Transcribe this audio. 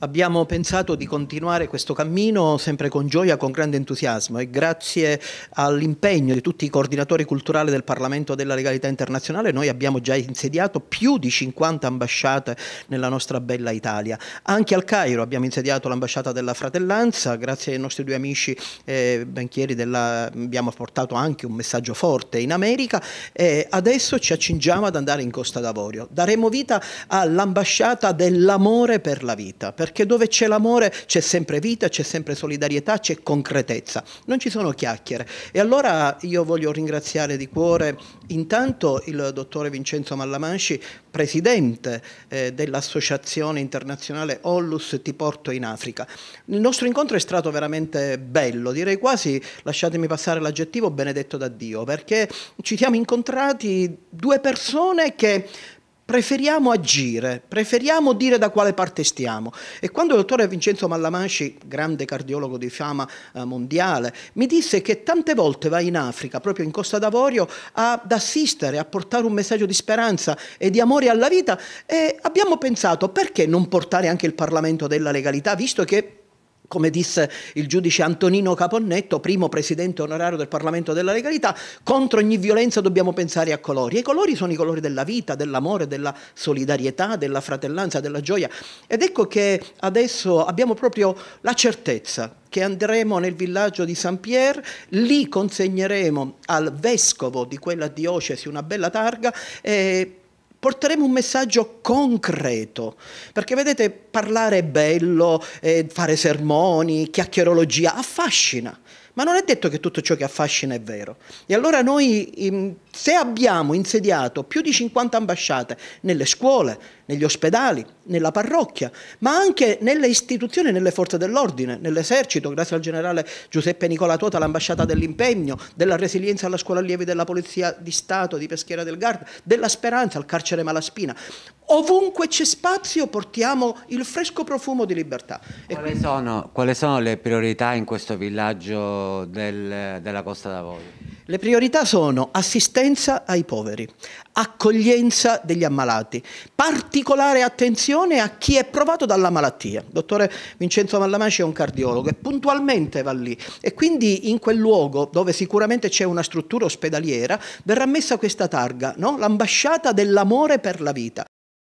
Abbiamo pensato di continuare questo cammino sempre con gioia, con grande entusiasmo e grazie all'impegno di tutti i coordinatori culturali del Parlamento della Legalità Internazionale noi abbiamo già insediato più di 50 ambasciate nella nostra bella Italia. Anche al Cairo abbiamo insediato l'ambasciata della fratellanza, grazie ai nostri due amici eh, banchieri della, abbiamo portato anche un messaggio forte in America e adesso ci accingiamo ad andare in Costa d'Avorio. Daremo vita all'ambasciata dell'amore per la vita. Per perché dove c'è l'amore c'è sempre vita, c'è sempre solidarietà, c'è concretezza, non ci sono chiacchiere. E allora io voglio ringraziare di cuore intanto il dottore Vincenzo Mallamanci, presidente eh, dell'Associazione Internazionale Ollus Ti Porto in Africa. Il nostro incontro è stato veramente bello, direi quasi, lasciatemi passare l'aggettivo benedetto da Dio, perché ci siamo incontrati due persone che preferiamo agire, preferiamo dire da quale parte stiamo. E quando il dottore Vincenzo Mallamasci, grande cardiologo di fama eh, mondiale, mi disse che tante volte va in Africa, proprio in Costa d'Avorio, ad assistere, a portare un messaggio di speranza e di amore alla vita, e abbiamo pensato perché non portare anche il Parlamento della legalità, visto che come disse il giudice Antonino Caponnetto, primo presidente onorario del Parlamento della Legalità, contro ogni violenza dobbiamo pensare a colori. E i colori sono i colori della vita, dell'amore, della solidarietà, della fratellanza, della gioia. Ed ecco che adesso abbiamo proprio la certezza che andremo nel villaggio di Saint Pierre, lì consegneremo al vescovo di quella diocesi una bella targa. E eh, porteremo un messaggio concreto, perché vedete parlare è bello, eh, fare sermoni, chiacchierologia affascina, ma non è detto che tutto ciò che affascina è vero. E allora noi se abbiamo insediato più di 50 ambasciate nelle scuole, negli ospedali, nella parrocchia, ma anche nelle istituzioni, nelle forze dell'ordine, nell'esercito, grazie al generale Giuseppe Nicola Tuota, l'ambasciata dell'impegno, della resilienza alla scuola allievi della Polizia di Stato, di Peschiera del Garda, della speranza al carcere Malaspina. Ovunque c'è spazio portiamo il fresco profumo di libertà. Quali, sono, quali sono, le priorità in questo villaggio del, della Costa d'Avorio? Le priorità sono assistenza ai poveri, accoglienza degli ammalati, particolare attenzione a chi è provato dalla malattia. Il dottore Vincenzo Mallamaci è un cardiologo e puntualmente va lì e quindi in quel luogo dove sicuramente c'è una struttura ospedaliera verrà messa questa targa, no? l'ambasciata dell'amore per la vita.